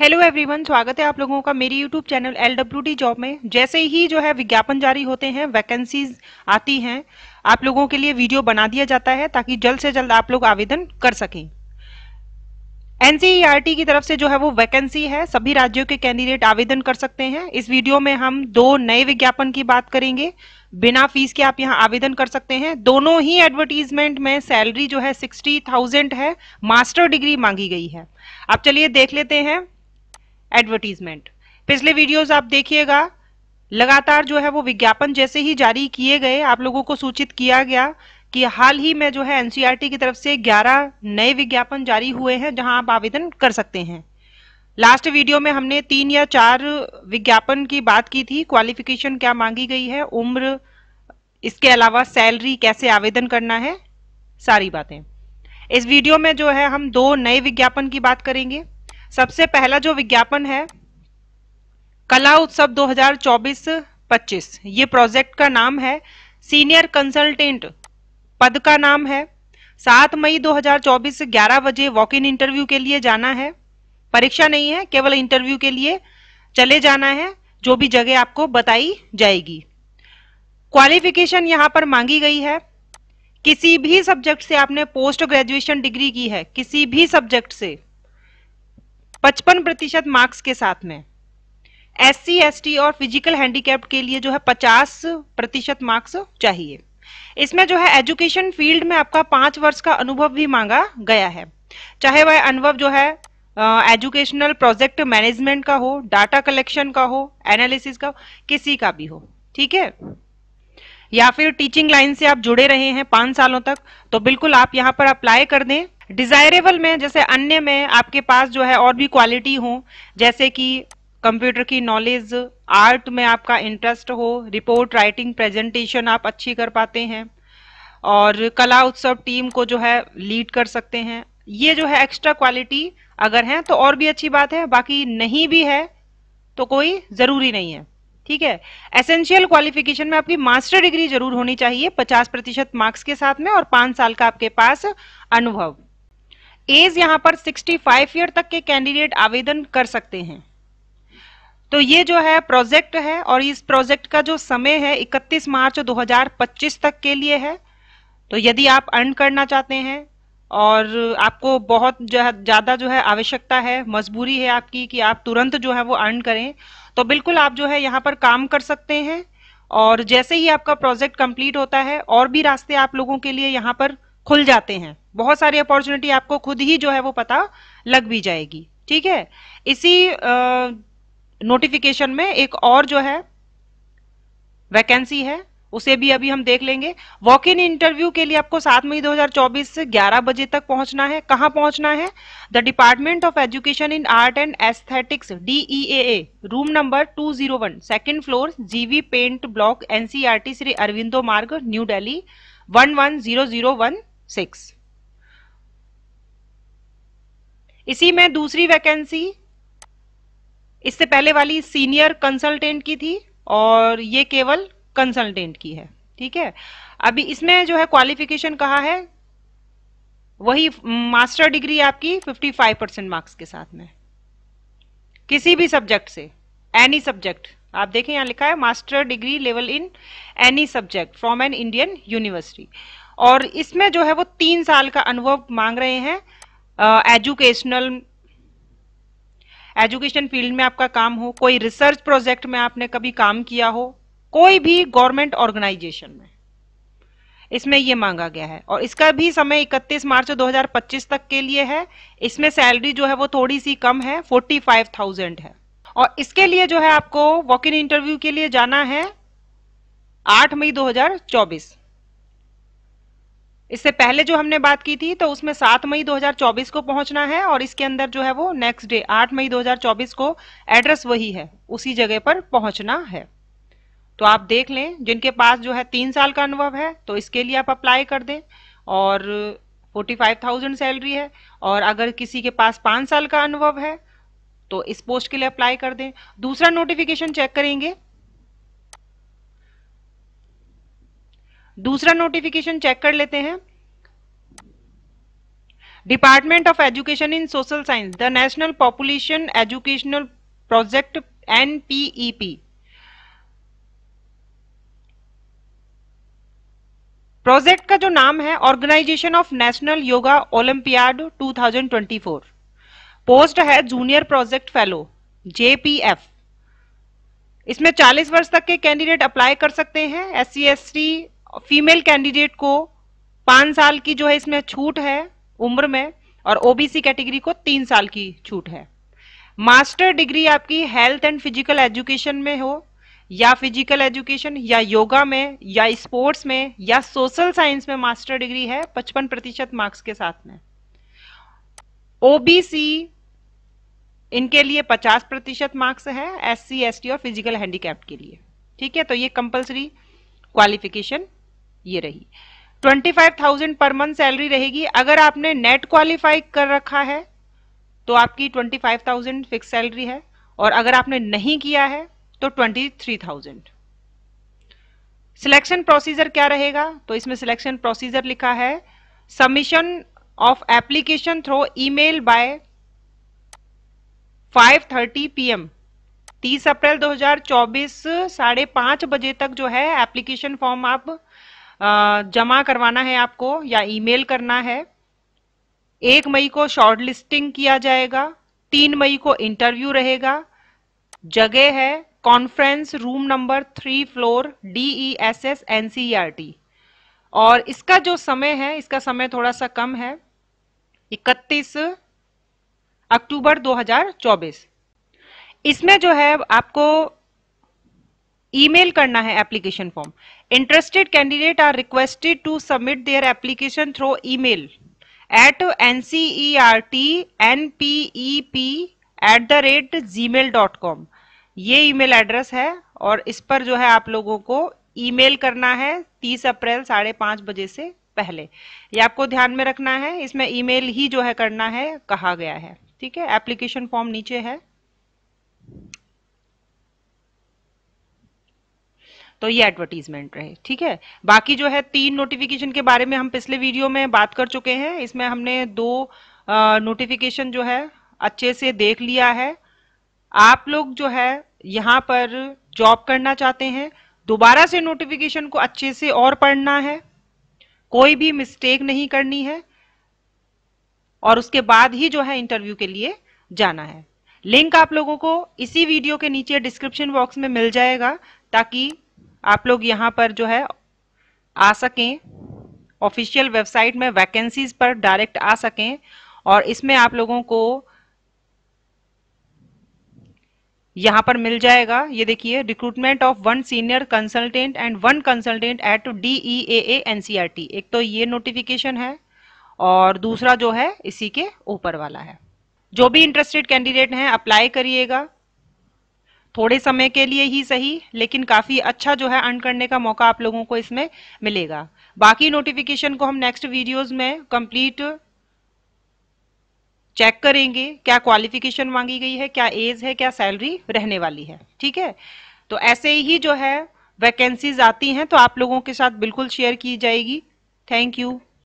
hello everyone स्वागत है आप लोगों का मेरी YouTube channel L W job में जैसे ही जो है विज्ञापन जारी होते हैं वैकेंसीज आती हैं आप लोगों के लिए वीडियो बना दिया जाता है ताकि जल्द से जल्द आप लोग आवेदन कर सकें एनसीईआरटी e की तरफ से जो है वो वैकेंसी है सभी राज्यों के कैंडिडेट आवेदन कर सकते हैं इस वीडियो में हम दो नए विज्ञापन की बात करेंगे बिना फीस के आप यहाँ आवेदन कर सकते हैं दोनों ही एडवर्टीजमेंट में सैलरी जो है सिक्सटी थाउजेंड है मास्टर डिग्री मांगी गई है अब चलिए देख लेते हैं एडवर्टीजमेंट पिछले वीडियोस आप देखिएगा लगातार जो है वो विज्ञापन जैसे ही जारी किए गए आप लोगों को सूचित किया गया कि हाल ही में जो है एनसीईआरटी e की तरफ से 11 नए विज्ञापन जारी हुए हैं जहां आप आवेदन कर सकते हैं लास्ट वीडियो में हमने तीन या चार विज्ञापन की बात की थी क्वालिफिकेशन क्या मांगी गई है उम्र इसके अलावा सैलरी कैसे आवेदन करना है सारी बातें इस वीडियो में जो है हम दो नए विज्ञापन की बात करेंगे सबसे पहला जो विज्ञापन है कला उत्सव 2024-25 ये प्रोजेक्ट का नाम है सीनियर कंसल्टेंट पद का नाम है 7 मई 2024 11 बजे वॉक इन इंटरव्यू के लिए जाना है परीक्षा नहीं है केवल इंटरव्यू के लिए चले जाना है जो भी जगह आपको बताई जाएगी क्वालिफिकेशन यहां पर मांगी गई है किसी भी सब्जेक्ट से आपने पोस्ट ग्रेजुएशन डिग्री की है किसी भी सब्जेक्ट से पचपन प्रतिशत मार्क्स के साथ में एस सी एस टी और फिजिकल हैंडीकैप के लिए जो है पचास प्रतिशत मार्क्स चाहिए इसमें जो है एजुकेशन फील्ड में आपका पांच वर्ष का अनुभव भी मांगा गया है चाहे वह अनुभव जो है एजुकेशनल प्रोजेक्ट मैनेजमेंट का हो डाटा कलेक्शन का हो एनालिसिस का हो, किसी का भी हो ठीक है या फिर टीचिंग लाइन से आप जुड़े रहे हैं पांच सालों तक तो बिल्कुल आप यहाँ पर अप्लाई कर दें डिजायरेबल में जैसे अन्य में आपके पास जो है और भी क्वालिटी हो जैसे कि कंप्यूटर की नॉलेज आर्ट में आपका इंटरेस्ट हो रिपोर्ट राइटिंग प्रेजेंटेशन आप अच्छी कर पाते हैं और कला उत्सव टीम को जो है लीड कर सकते हैं ये जो है एक्स्ट्रा क्वालिटी अगर है तो और भी अच्छी बात है बाकी नहीं भी है तो कोई जरूरी नहीं है ठीक है एसेंशियल क्वालिफिकेशन में आपकी मास्टर डिग्री जरूर होनी चाहिए 50 प्रतिशत मार्क्स के साथ में और पांच साल का आपके पास अनुभव एज यहां पर 65 ईयर तक के कैंडिडेट आवेदन कर सकते हैं तो ये जो है प्रोजेक्ट है और इस प्रोजेक्ट का जो समय है 31 मार्च 2025 तक के लिए है तो यदि आप अर्न करना चाहते हैं और आपको बहुत ज़्यादा जो है आवश्यकता है मजबूरी है आपकी कि आप तुरंत जो है वो अर्न करें तो बिल्कुल आप जो है यहाँ पर काम कर सकते हैं और जैसे ही आपका प्रोजेक्ट कंप्लीट होता है और भी रास्ते आप लोगों के लिए यहाँ पर खुल जाते हैं बहुत सारी अपॉर्चुनिटी आपको खुद ही जो है वो पता लग भी जाएगी ठीक है इसी नोटिफिकेशन में एक और जो है वैकेंसी है उसे भी अभी हम देख लेंगे वॉक इन इंटरव्यू के लिए आपको सात मई 2024 से 11 बजे तक पहुंचना है कहां पहुंचना है the department of education in art and aesthetics a room number 201 second floor GB Pant block NCERT Shri Aurobindo Marg New Delhi one one zero zero one six इसी में दूसरी वैकेंसी इससे पहले वाली सीनियर कंसल्टेंट की थी और ये केवल कंसल्टेंट की है ठीक है अभी इसमें जो है क्वालिफिकेशन कहा है वही मास्टर डिग्री आपकी 55 परसेंट मार्क्स के साथ में किसी भी सब्जेक्ट से एनी सब्जेक्ट आप देखें यहां लिखा है master degree level in any subject from an Indian university और इसमें जो है वो तीन साल का अनुभव मांग रहे हैं एजुकेशनल एजुकेशन फील्ड में आपका काम हो कोई रिसर्च प्रोजेक्ट में आपने कभी काम किया हो कोई भी गवर्नमेंट ऑर्गेनाइजेशन में इसमें ये मांगा गया है और इसका भी समय 31 मार्च 2025 तक के लिए है इसमें सैलरी जो है वो थोड़ी सी कम है 45,000 है और इसके लिए जो है आपको वॉक इन इंटरव्यू के लिए जाना है 8 मई 2024 इससे पहले जो हमने बात की थी तो उसमें 7 मई 2024 को पहुंचना है और इसके अंदर जो है वो नेक्स्ट डे 8 मई 2024 को एड्रेस वही है उसी जगह पर पहुंचना है तो आप देख लें जिनके पास जो है तीन साल का अनुभव है तो इसके लिए आप अप्लाई कर दें और 45,000 सैलरी है और अगर किसी के पास पाँच साल का अनुभव है तो इस पोस्ट के लिए अप्लाई कर दें दूसरा नोटिफिकेशन चेक करेंगे दूसरा नोटिफिकेशन चेक कर लेते हैं department of education in social science the national population educational project NPEP project का जो नाम है organisation of national yoga olympiad 2024 post है जूनियर प्रोजेक्ट फेलो जेपीएफ इसमें 40 वर्ष तक के कैंडिडेट अप्लाई कर सकते हैं एस सी फीमेल कैंडिडेट को पांच साल की जो है इसमें छूट है उम्र में और ओबीसी कैटेगरी को तीन साल की छूट है मास्टर डिग्री आपकी हेल्थ एंड फिजिकल एजुकेशन में हो या फिजिकल एजुकेशन या योगा में या स्पोर्ट्स में या सोशल साइंस में मास्टर डिग्री है 55 प्रतिशत मार्क्स के साथ में ओबीसी इनके लिए 50 प्रतिशत मार्क्स है एससी एसटी और फिजिकल हैंडीकैप्ट के लिए ठीक है तो ये कंपलसरी क्वालिफिकेशन ये रही 25,000 पर मंथ सैलरी रहेगी अगर आपने नेट क्वालिफाई कर रखा है तो आपकी 25,000 फिक्स सैलरी है और अगर आपने नहीं किया है तो 23,000 सिलेक्शन प्रोसीजर क्या रहेगा तो इसमें सिलेक्शन प्रोसीजर लिखा है submission of application through email by 5:30 PM 30 April 2024 साढ़े पांच बजे तक जो है एप्लीकेशन फॉर्म आप जमा करवाना है आपको या ईमेल करना है एक मई को शॉर्ट लिस्टिंग किया जाएगा तीन मई को इंटरव्यू रहेगा जगह है conference room number three floor D E S S N C R T और इसका जो समय है इसका समय थोड़ा सा कम है इकतीस अक्टूबर 2024 इसमें जो है आपको ईमेल करना है application form interested candidate are requested to submit their application through email at N C E R T N P E P at the rate G mail dot com ये ईमेल एड्रेस है और इस पर जो है आप लोगों को ईमेल करना है तीस अप्रैल साढ़े पांच बजे से पहले ये आपको ध्यान में रखना है इसमें ईमेल ही जो है करना है कहा गया है ठीक है एप्लीकेशन फॉर्म नीचे है तो ये एडवर्टीजमेंट रहे ठीक है बाकी जो है तीन नोटिफिकेशन के बारे में हम पिछले वीडियो में बात कर चुके हैं इसमें हमने दो नोटिफिकेशन जो है अच्छे से देख लिया है आप लोग जो है यहाँ पर जॉब करना चाहते हैं दोबारा से नोटिफिकेशन को अच्छे से और पढ़ना है कोई भी मिस्टेक नहीं करनी है और उसके बाद ही जो है इंटरव्यू के लिए जाना है लिंक आप लोगों को इसी वीडियो के नीचे डिस्क्रिप्शन बॉक्स में मिल जाएगा ताकि आप लोग यहाँ पर जो है आ सकें ऑफिशियल वेबसाइट में वैकेंसीज पर डायरेक्ट आ सकें और इसमें आप लोगों को यहाँ पर मिल जाएगा ये देखिए recruitment of one senior consultant and one consultant at D E A N C R T एक तो ये नोटिफिकेशन है और दूसरा जो है इसी के ऊपर वाला है जो भी इंटरेस्टेड कैंडिडेट हैं अप्लाई करिएगा थोड़े समय के लिए ही सही लेकिन काफ़ी अच्छा जो है अर्न करने का मौका आप लोगों को इसमें मिलेगा बाकी नोटिफिकेशन को हम नेक्स्ट वीडियोस में कंप्लीट चेक करेंगे क्या क्वालिफिकेशन मांगी गई है क्या एज है क्या सैलरी रहने वाली है ठीक है तो ऐसे ही जो है वैकेंसीज आती हैं तो आप लोगों के साथ बिल्कुल शेयर की जाएगी थैंक यू